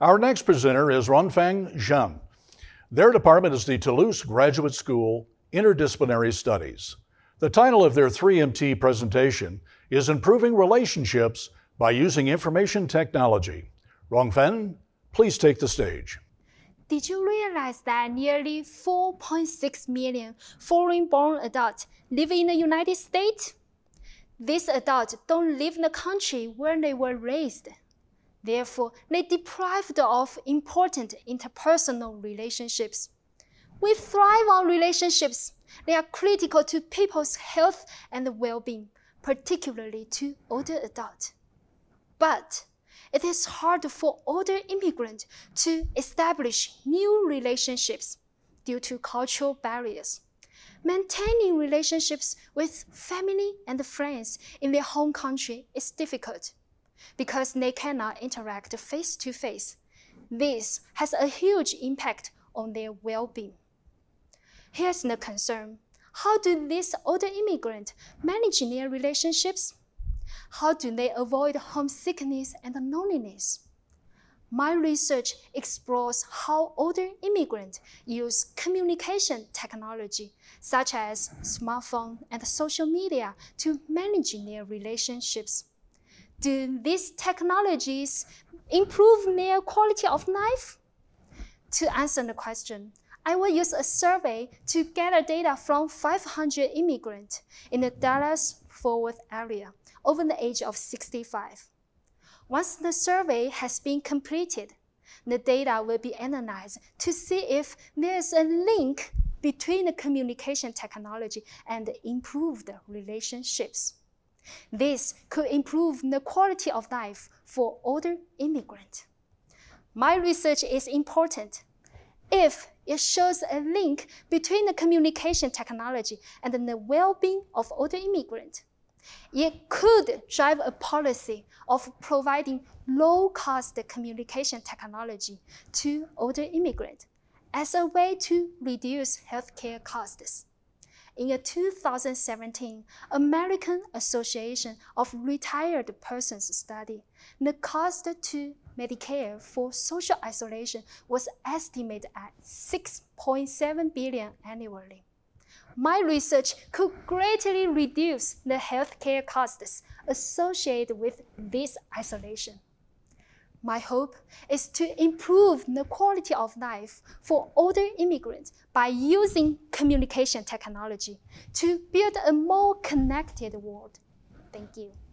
Our next presenter is Ronfang Zhang. Their department is the Toulouse Graduate School Interdisciplinary Studies. The title of their 3MT presentation is Improving Relationships by Using Information Technology. Rongfeng, please take the stage. Did you realize that nearly 4.6 million foreign-born adults live in the United States? These adults don't live in the country where they were raised. Therefore, they deprived of important interpersonal relationships. We thrive on relationships. They are critical to people's health and well-being, particularly to older adults. But it is hard for older immigrants to establish new relationships due to cultural barriers. Maintaining relationships with family and friends in their home country is difficult because they cannot interact face to face. This has a huge impact on their well-being. Here's the concern. How do these older immigrants manage their relationships? How do they avoid homesickness and loneliness? My research explores how older immigrants use communication technology, such as smartphone and social media, to manage their relationships do these technologies improve their quality of life? To answer the question, I will use a survey to gather data from 500 immigrants in the Dallas-Fort Worth area over the age of 65. Once the survey has been completed, the data will be analyzed to see if there is a link between the communication technology and improved relationships. This could improve the quality of life for older immigrants. My research is important if it shows a link between the communication technology and the well-being of older immigrants. It could drive a policy of providing low-cost communication technology to older immigrants as a way to reduce healthcare costs in a 2017 American Association of Retired Persons study, the cost to Medicare for social isolation was estimated at 6.7 billion annually. My research could greatly reduce the healthcare costs associated with this isolation. My hope is to improve the quality of life for older immigrants by using communication technology to build a more connected world. Thank you.